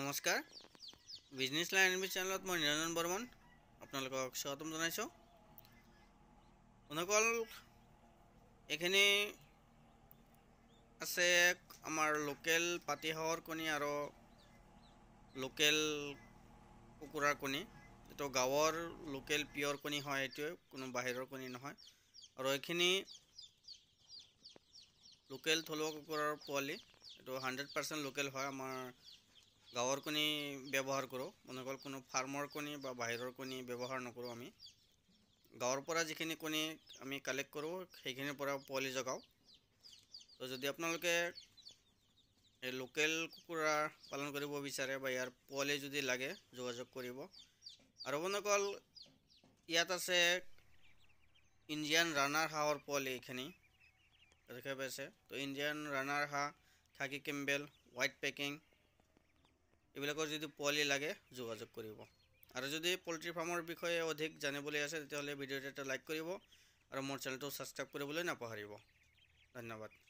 নমস্কার business line NB channel মানে নিরঞ্জন বর্মন আপনার স্বাগত জানাইছ অনুকল এখানে আছে আমার লোকেল পাতিহাওয়ার কণী আর লোকেল কুকুরার কণী এটা গাঁর লোকেল পিওর কণী হয় এইটে কোনো বাহিরের কণী নহয় আর এখানে লোকেল থলুয়া কুকুরার পালি এই হান্ড্রেড পার্সেন্ট লোকেল হয় আমার গাঁৱৰ কণী ব্যৱহাৰ কৰোঁ মনে কল কোনো ফাৰ্মৰ কণী বা বাহিৰৰ কণী ব্যৱহাৰ নকৰোঁ আমি গাঁৱৰ পৰা যিখিনি কণী আমি কালেক্ট কৰোঁ সেইখিনিৰ পৰা পোৱালি জগাওঁ তো যদি আপোনালোকে এই লোকেল কুকুৰা পালন কৰিব বিচাৰে বা ইয়াৰ পোৱালি যদি লাগে যোগাযোগ কৰিব আৰু মনে অকল ইয়াত আছে ইণ্ডিয়ান ৰানাৰ হাঁহৰ পোৱালি এইখিনি দেখা পাইছে তো ইণ্ডিয়ান ৰানাৰ হাঁহ থাকি কেম্বেল হোৱাইট পেকিং এইবিলাকৰ যদি পোৱালি লাগে যোগাযোগ কৰিব আৰু যদি পলট্ৰি ফাৰ্মৰ বিষয়ে অধিক জানিবলৈ আছে তেতিয়াহ'লে ভিডিঅ'টো এটা লাইক কৰিব আৰু মোৰ চেনেলটো ছাবস্ক্ৰাইব কৰিবলৈ নাপাহৰিব ধন্যবাদ